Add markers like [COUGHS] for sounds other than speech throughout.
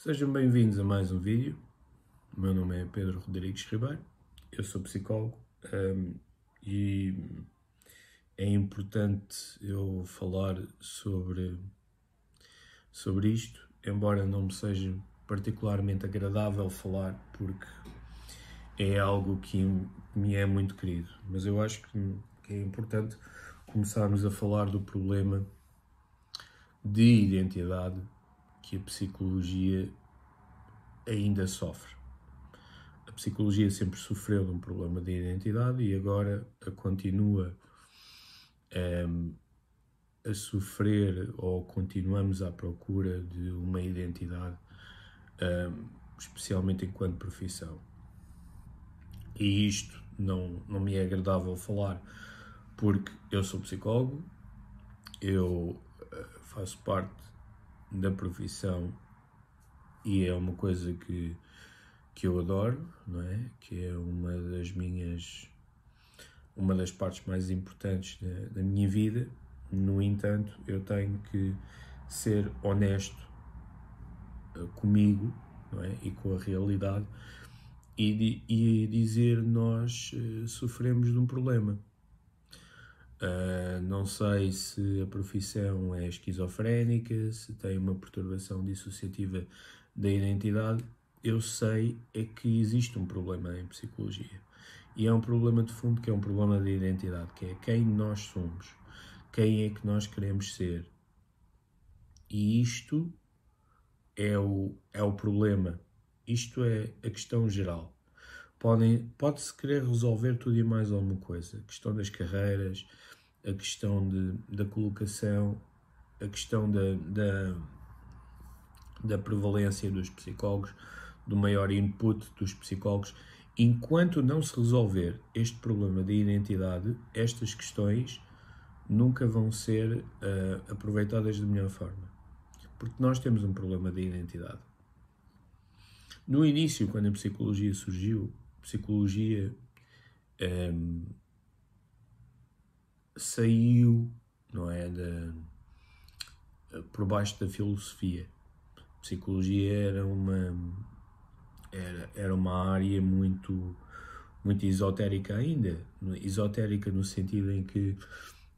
Sejam bem-vindos a mais um vídeo. O meu nome é Pedro Rodrigues Ribeiro, eu sou psicólogo um, e é importante eu falar sobre, sobre isto, embora não me seja particularmente agradável falar, porque é algo que me é muito querido, mas eu acho que, que é importante começarmos a falar do problema de identidade que a psicologia ainda sofre. A psicologia sempre sofreu de um problema de identidade e agora continua um, ehm, a sofrer ou continuamos à procura de uma identidade, um, ehm, especialmente enquanto profissão. E isto não, não me é agradável falar porque eu sou psicólogo, eu eh, faço parte da profissão e é uma coisa que, que eu adoro, não é? Que é uma das minhas uma das partes mais importantes da, da minha vida. No entanto, eu tenho que ser honesto eh, comigo é? e com a realidade e, e dizer nós eh, sofremos de um problema. Eh, não sei se a profissão é esquizofrénica, se tem uma perturbação dissociativa da identidade. Eu sei é que existe um problema em psicologia. E é um problema de fundo que é um problema de identidade, que é quem nós somos, quem é que nós queremos ser. E isto é o, é o problema, isto é a questão geral. Pode-se querer resolver tudo e mais alguma coisa. A questão das carreiras, a questão de, da colocação, a questão da, da, da prevalência dos psicólogos, do maior input dos psicólogos. Enquanto não se resolver este problema de identidade, estas questões nunca vão ser uh, aproveitadas de melhor forma. Porque nós temos um problema de identidade. No início, quando a psicologia surgiu, psicologia um, ehm, saiu, não é, de, por baixo da filosofia. A psicologia era uma era, era uma área muito muito esotérica ainda, esotérica no sentido em que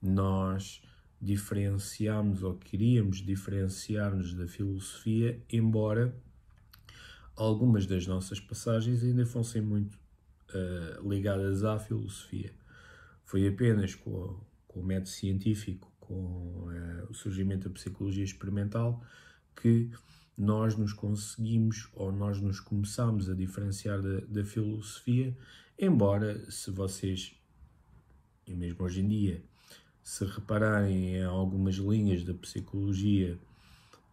nós diferenciámos ou queríamos diferenciar-nos da filosofia, embora algumas das nossas passagens ainda fossem muito uh, ligadas à filosofia. Foi apenas com com o método científico, com uh, o surgimento da psicologia experimental, que nós nos conseguimos ou nós nos começamos a diferenciar da, da filosofia, embora se vocês, e mesmo hoje em dia, se repararem em algumas linhas da psicologia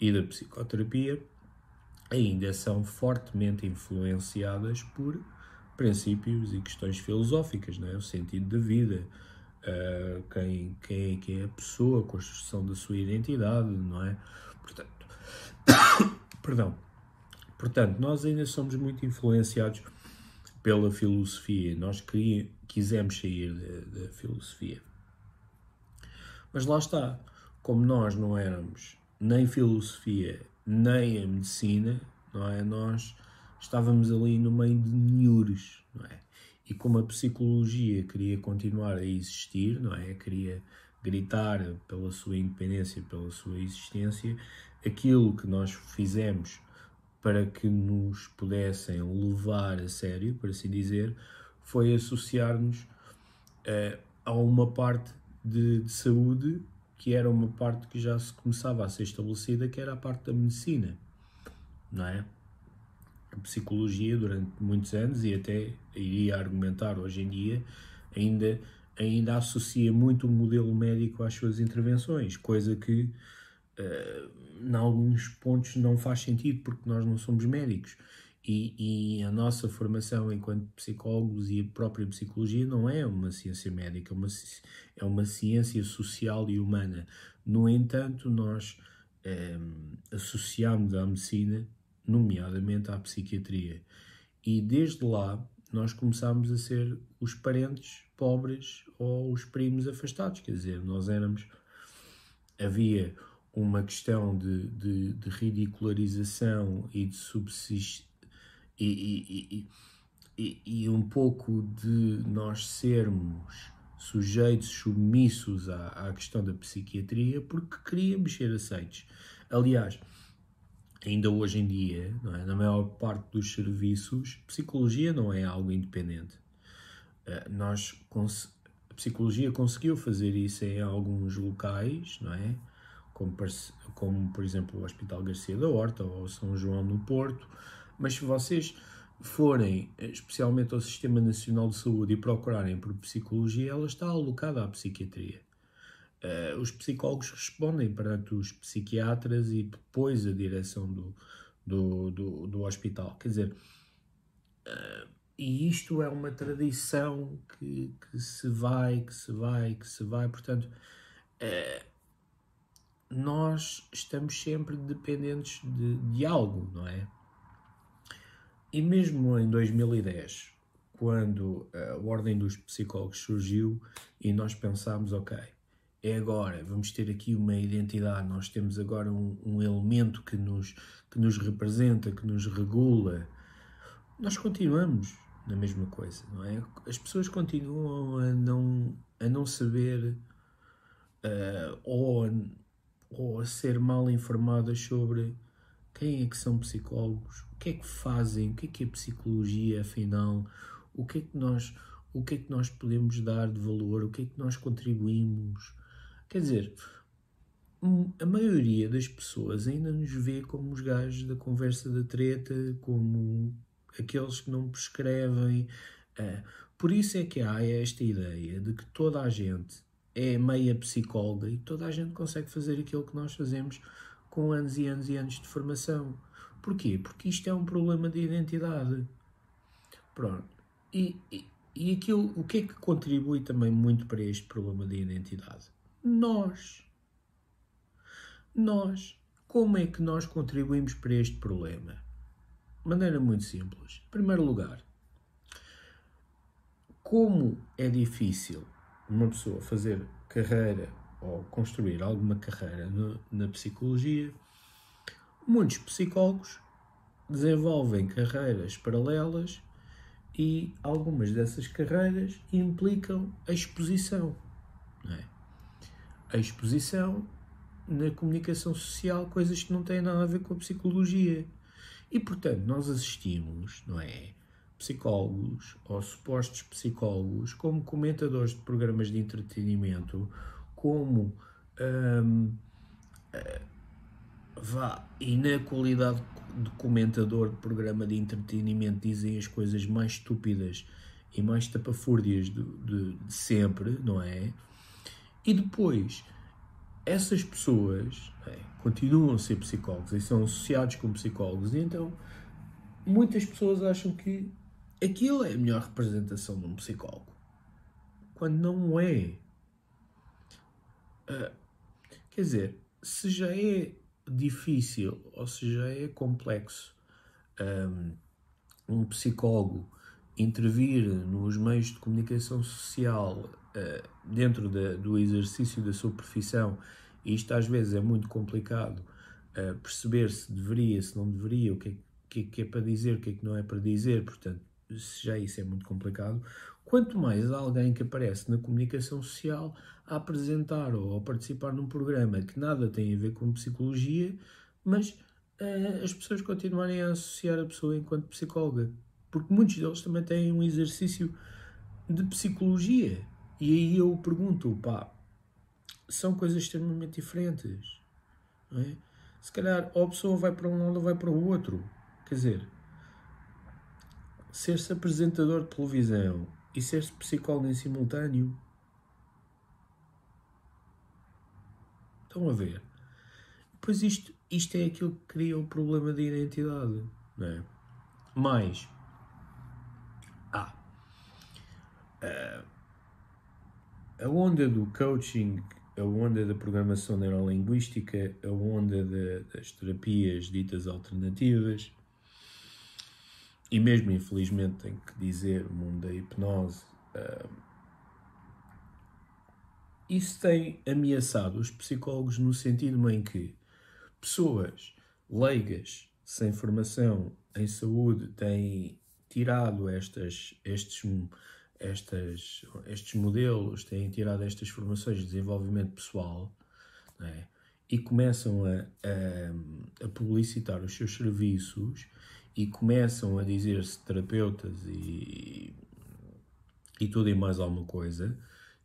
e da psicoterapia, ainda são fortemente influenciadas por princípios e questões filosóficas, não é? o sentido da vida, uh, quem, quem, é, quem é a pessoa, a construção da sua identidade, não é? Portanto, [COUGHS] perdão. Portanto, nós ainda somos muito influenciados pela filosofia. Nós queria, quisemos sair da, filosofia. Mas lá está. Como nós não éramos nem filosofia, nem a medicina, não é? Nós estávamos ali no meio de ninhures, não é? E como a psicologia queria continuar a existir, não é? Queria gritar pela sua independência, pela sua existência, aquilo que nós fizemos para que nos pudessem levar a sério, por assim dizer, foi associar-nos uh, a uma parte de, de saúde que era uma parte que já se começava a ser estabelecida, que era a parte da medicina, não é? a psicologia durante muitos anos e até iria argumentar hoje em dia, ainda, ainda associa muito o modelo médico às suas intervenções, coisa que eh, em uh, alguns pontos não faz sentido porque nós não somos médicos. E, e, a nossa formação enquanto psicólogos e a própria psicologia não é uma ciência médica, é uma, é uma ciência social e humana. No entanto, nós eh, associamos à medicina nomeadamente à psiquiatria. E desde lá nós começámos a ser os parentes pobres ou os primos afastados, quer dizer, nós éramos. Havia uma questão de, de, de ridicularização e de subsist... E, e, e, e, um pouco de nós sermos sujeitos, submissos à, à questão da psiquiatria, porque queríamos ser aceitos. Aliás, ainda hoje em dia, é? na maior parte dos serviços, psicologia não é algo independente. Uh, nós a psicologia conseguiu fazer isso em alguns locais, não é? Como, como, por exemplo o Hospital Garcia da Horta ou São João no Porto, mas se vocês forem eh, especialmente ao Sistema Nacional de Saúde e procurarem por psicologia, ela está alocada à psiquiatria. Uh, os psicólogos respondem perante os psiquiatras e depois a direção do, do, do, do hospital. Quer dizer, uh, e isto é uma tradição que, que se vai, que se vai, que se vai. Portanto, uh, nós estamos sempre dependentes de, de algo, não é? E mesmo em 2010, quando a Ordem dos Psicólogos surgiu e nós pensámos, ok, é agora, vamos ter aqui uma identidade, nós temos agora um, um elemento que nos, que nos representa, que nos regula. Nós continuamos na mesma coisa, não é? As pessoas continuam a não, a não saber uh, ou, a, ou a ser mal informadas sobre quem é que são psicólogos, o que é que fazem, o que é que é psicologia afinal, o que é que nós, o que é que nós podemos dar de valor, o que é que nós contribuímos, Quer dizer, a maioria das pessoas ainda nos vê como os gajos da conversa da treta, como aqueles que não prescrevem. Ah, por isso é que há esta ideia de que toda a gente é meia psicóloga e toda a gente consegue fazer aquilo que nós fazemos com anos e anos e anos de formação. Porquê? Porque isto é um problema de identidade. Pronto. E, e, e aquilo, o que é que contribui também muito para este problema de identidade? nós. Nós. Como é que nós contribuímos para este problema? De maneira muito simples. Em primeiro lugar, como é difícil uma pessoa fazer carreira ou construir alguma carreira no, na psicologia, muitos psicólogos desenvolvem carreiras paralelas e algumas dessas carreiras implicam a exposição. Não é? a exposição na comunicação social, coisas que não têm nada a ver com a psicologia. E, portanto, nós assistimos, não é? Psicólogos ou supostos psicólogos, como comentadores de programas de entretenimento, como. Hum, eh, vá, e na qualidade de comentador de programa de entretenimento, dizem as coisas mais estúpidas e mais tapafúrdias de, de, de sempre, não é? E depois, essas pessoas é, continuam a ser psicólogos e são associados com psicólogos, e então muitas pessoas acham que aquilo é a melhor representação de um psicólogo, quando não é. Uh, quer dizer, se já é difícil ou se já é complexo um, ah, um psicólogo intervir nos meios de comunicação social eh, dentro de, do exercício da sua profissão, e isto às vezes é muito complicado eh, perceber se deveria, se não deveria, o que é, que é, que é para dizer, o que é que não é para dizer, portanto, já isso é muito complicado. Quanto mais alguém que aparece na comunicação social a apresentar ou a participar num programa que nada tem a ver com psicologia, mas eh, as pessoas continuarem a associar a pessoa enquanto psicóloga, porque muitos deles também têm um exercício de psicologia e aí eu pergunto, pá, são coisas extremamente diferentes. É? Se calhar ou a pessoa vai para um lado ou vai para o outro. Quer dizer, ser-se apresentador de televisão e ser-se psicólogo em simultâneo. Estão a ver? Pois isto, isto é aquilo que cria o problema de identidade. Não é? Mas. Ah. Uh, a onda do coaching, a onda da programação neurolinguística, a onda de, das terapias ditas alternativas e mesmo infelizmente tenho que dizer o mundo da hipnose uh, isso tem ameaçado os psicólogos no sentido em que pessoas leigas sem formação em saúde têm tirado estas estes estas, estes modelos, têm tirado estas formações de desenvolvimento pessoal é? e começam a, a, a, publicitar os seus serviços e começam a dizer-se terapeutas e, e tudo e mais alguma coisa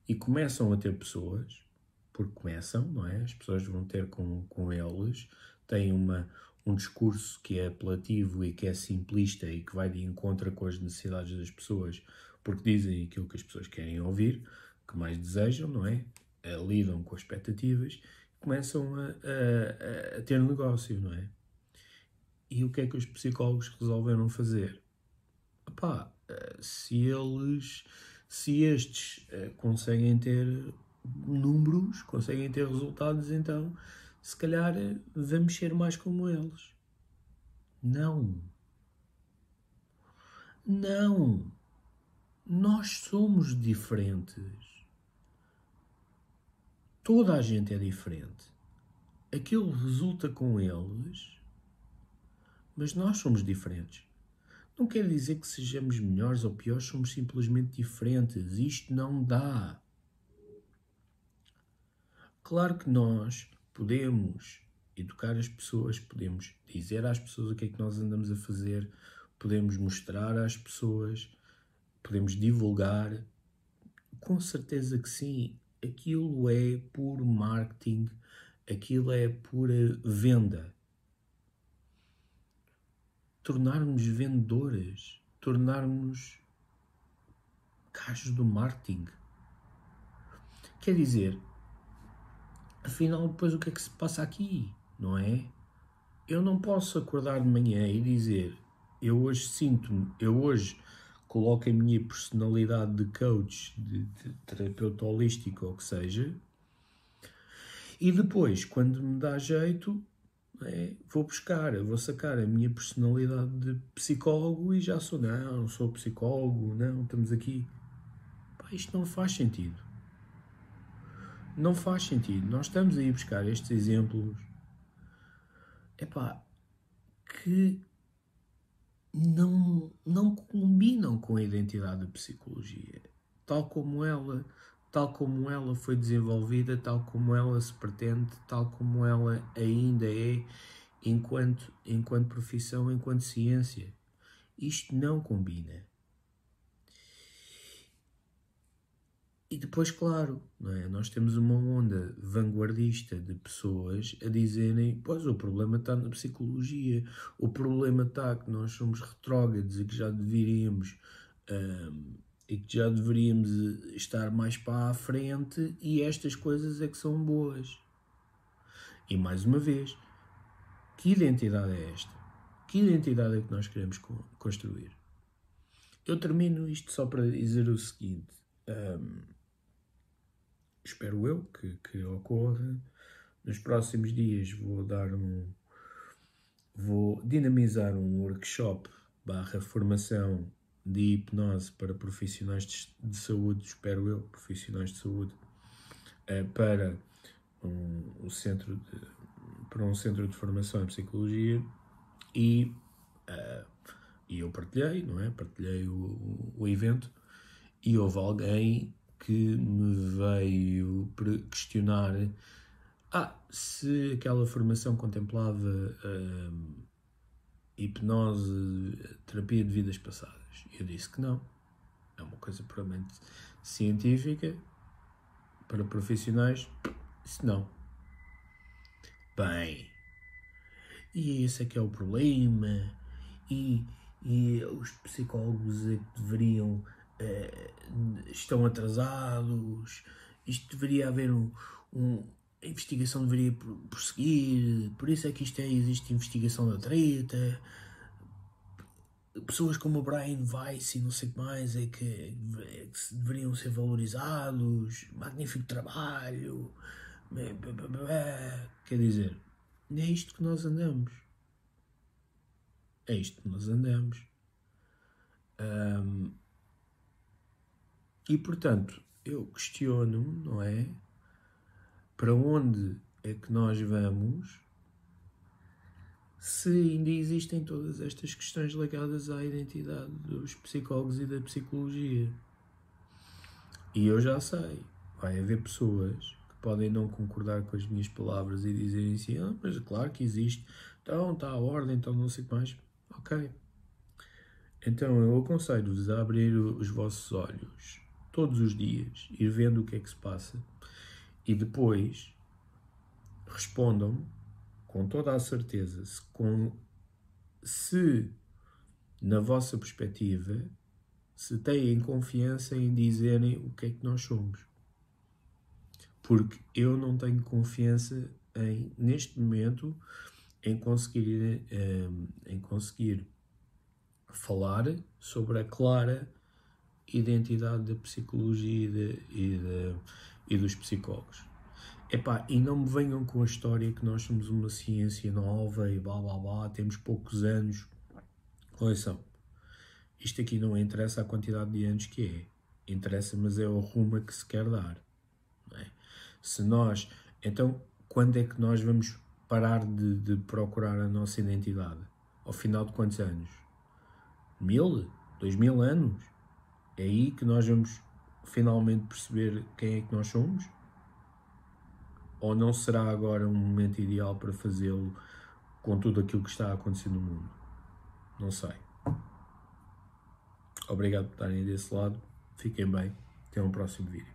e começam a ter pessoas, porque começam, não é? As pessoas vão ter com, com eles, têm uma, um discurso que é apelativo e que é simplista e que vai de encontro com as necessidades das pessoas, porque dizem aquilo que as pessoas querem ouvir, que mais desejam, não é? Eh, lidam com expectativas e começam a, a, a ter negócio, não é? E o que é que os psicólogos resolveram fazer? Epá, eh, se eles, se estes eh, conseguem ter números, conseguem ter resultados, então se calhar vamos ser mais como eles. Não. Não. Nós somos diferentes. Toda a gente é diferente. Aquilo resulta com eles, mas nós somos diferentes. Não quer dizer que sejamos melhores ou piores, somos simplesmente diferentes. Isto não dá. Claro que nós podemos educar as pessoas, podemos dizer às pessoas o que é que nós andamos a fazer, podemos mostrar às pessoas podemos divulgar? Com certeza que sim. Aquilo é puro marketing, aquilo é pura eh, venda. Tornarmos vendedores, tornarmos caixas do marketing. Quer dizer, afinal, depois o que é que se passa aqui, não é? Eu não posso acordar de manhã e dizer eu hoje sinto-me, eu hoje coloco a minha personalidade de coach, de, de terapeuta holístico ou o que seja, e depois, quando me dá jeito, é, vou buscar, vou sacar a minha personalidade de psicólogo e já sou, não, sou psicólogo, não, estamos aqui. Pá, isto não faz sentido. Não faz sentido. Nós estamos aí a buscar estes exemplos. Epá, que não, não combinam com a identidade da psicologia, tal como ela, tal como ela foi desenvolvida, tal como ela se pretende, tal como ela ainda é enquanto, enquanto profissão, enquanto ciência. Isto não combina. E depois, claro, não é? nós temos uma onda vanguardista de pessoas a dizerem: pois o problema está na psicologia, o problema está que nós somos retrógrados e que já deveríamos. Um, e que já deveríamos eh, estar mais para a frente, e estas coisas é que são boas. E mais uma vez, que identidade é esta? Que identidade é que nós queremos construir? Eu termino isto só para dizer o seguinte. Um, espero eu que, que ocorra. Nos próximos dias vou dar um. Vou dinamizar um workshop barra formação de hipnose para profissionais de, de saúde, espero eu, profissionais de saúde, eh, para um, um centro de, para um centro de formação em psicologia e, uh, e eu partilhei, não é? Partilhei o, o evento e houve alguém que me veio questionar ah, se aquela formação contemplava hum, hipnose, terapia de vidas passadas. Eu disse que não. É uma coisa puramente científica, para profissionais, se não. Bem, e esse é que é o problema, e, e os psicólogos é que deveriam eh, estão atrasados, isto deveria haver um, um a investigação deveria prosseguir, por isso é que isto é, existe investigação da treta, pessoas como o Brian Weiss e não sei o que mais é que, é que, deveriam ser valorizados, magnífico trabalho, quer dizer, é isto que nós andamos, é isto que nós andamos. Um, e portanto, eu questiono, não é? Para onde é que nós vamos se ainda existem todas estas questões ligadas à identidade dos psicólogos e da psicologia? E eu já sei, vai haver pessoas que podem não concordar com as minhas palavras e dizerem assim: ah, mas claro que existe, então está a ordem, então não sei o que mais. Ok. Então eu aconselho-vos a abrir os vossos olhos todos os dias, ir vendo o que é que se passa e depois respondam com toda a certeza se, com, se na vossa perspectiva se têm confiança em dizerem o que é que nós somos. Porque eu não tenho confiança em, neste momento em conseguir, eh, em conseguir falar sobre a clara identidade da psicologia e, de, e, de, e dos psicólogos. Epá, e não me venham com a história que nós somos uma ciência nova e blá blá blá, temos poucos anos. só, isto aqui não interessa a quantidade de anos que é, interessa, mas é o rumo a que se quer dar. É? Se nós, então, quando é que nós vamos parar de, de, procurar a nossa identidade? Ao final de quantos anos? Mil? Dois mil anos? É aí que nós vamos finalmente perceber quem é que nós somos? Ou não será agora um momento ideal para fazê-lo com tudo aquilo que está a acontecer no mundo? Não sei. Obrigado por estarem desse lado. Fiquem bem. Até um próximo vídeo.